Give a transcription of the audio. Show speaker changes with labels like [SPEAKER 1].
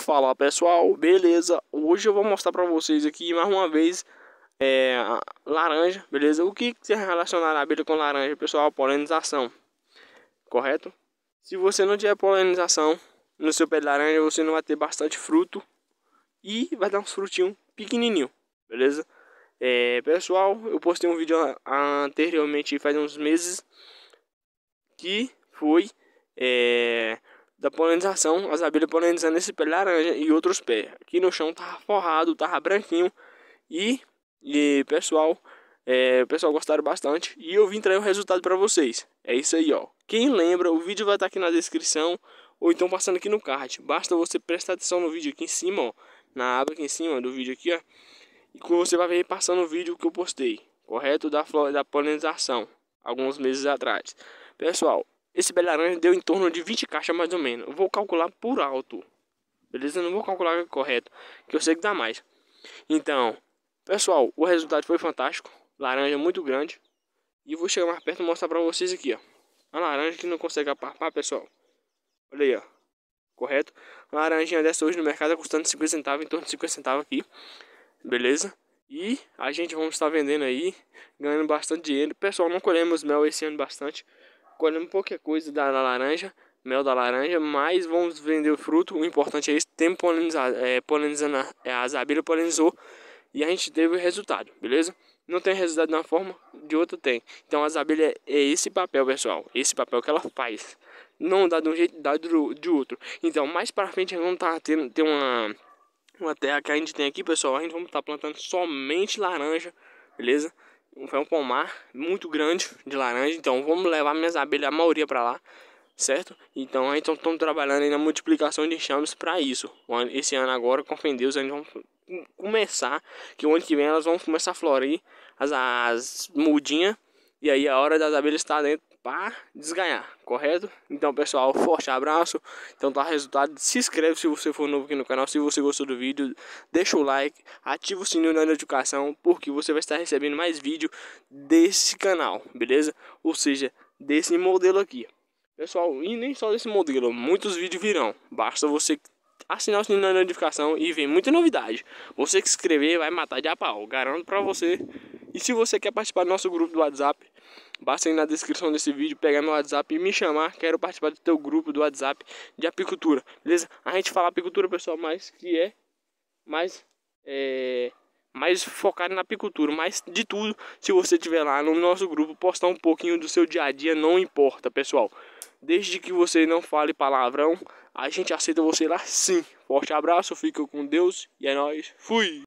[SPEAKER 1] Fala pessoal, beleza? Hoje eu vou mostrar pra vocês aqui mais uma vez é, laranja, beleza? O que se relacionar a abelha com laranja, pessoal? Polinização, correto? Se você não tiver polinização no seu pé de laranja, você não vai ter bastante fruto e vai dar uns frutinhos pequenininho, beleza? É, pessoal, eu postei um vídeo anteriormente, faz uns meses, que foi é, da polinização, as abelhas polinizando esse pé laranja e outros pés. Aqui no chão tava forrado, tava branquinho e, e pessoal, é, o pessoal gostaram bastante e eu vim trazer o resultado para vocês. É isso aí, ó. Quem lembra, o vídeo vai estar tá aqui na descrição ou então passando aqui no card. Basta você prestar atenção no vídeo aqui em cima, ó, na aba aqui em cima do vídeo aqui, ó, e você vai ver passando o vídeo que eu postei, correto da flor da polinização alguns meses atrás. Pessoal, esse belo laranja deu em torno de 20 caixas mais ou menos. Eu vou calcular por alto. Beleza? não vou calcular correto, que eu sei que dá mais. Então, pessoal, o resultado foi fantástico. Laranja muito grande. E vou chegar mais perto e mostrar pra vocês aqui, ó. A laranja que não consegue aparpar, pessoal. Olha aí, ó. Correto? Uma laranjinha dessa hoje no mercado é custando 50 centavos, em torno de 50 centavos aqui. Beleza? E a gente vamos estar vendendo aí, ganhando bastante dinheiro. Pessoal, não colhemos mel esse ano bastante colhendo pouca coisa da, da laranja, mel da laranja, mas vamos vender o fruto. O importante é isso, tempo polinizado, é, polinizando a, é, as abelhas polinizou e a gente teve o resultado, beleza? Não tem resultado de uma forma, de outra tem. Então as abelhas é, é esse papel, pessoal, esse papel que ela faz. Não dá de um jeito, dá de outro. Então mais para frente vamos tá tendo ter uma uma terra que a gente tem aqui, pessoal. A gente vamos estar tá plantando somente laranja, beleza? Foi um pomar muito grande de laranja. Então vamos levar minhas abelhas, a maioria para lá, certo? Então então estamos tá, trabalhando aí na multiplicação de enxames para isso. Esse ano agora, com fé em Deus, a gente vai começar. Que o ano que vem elas vão começar a florir as, as mudinhas. E aí a hora das abelhas estar tá dentro para desganhar, correto? Então, pessoal, forte abraço. Então, tá resultado. Se inscreve se você for novo aqui no canal. Se você gostou do vídeo, deixa o like, ativa o sininho da notificação, porque você vai estar recebendo mais vídeo desse canal, beleza? Ou seja, desse modelo aqui. Pessoal, e nem só desse modelo, muitos vídeos virão. Basta você assinar o sininho da notificação e vem muita novidade. Você que escrever vai matar de a pau, garanto pra você. E se você quer participar do nosso grupo do WhatsApp, Basta ir na descrição desse vídeo, pegar meu WhatsApp e me chamar. Quero participar do teu grupo do WhatsApp de apicultura, beleza? A gente fala apicultura, pessoal, mas que é mais, é, mais focado na apicultura. Mas de tudo, se você estiver lá no nosso grupo, postar um pouquinho do seu dia a dia, não importa, pessoal. Desde que você não fale palavrão, a gente aceita você lá sim. Forte abraço, fica com Deus e é nóis. Fui!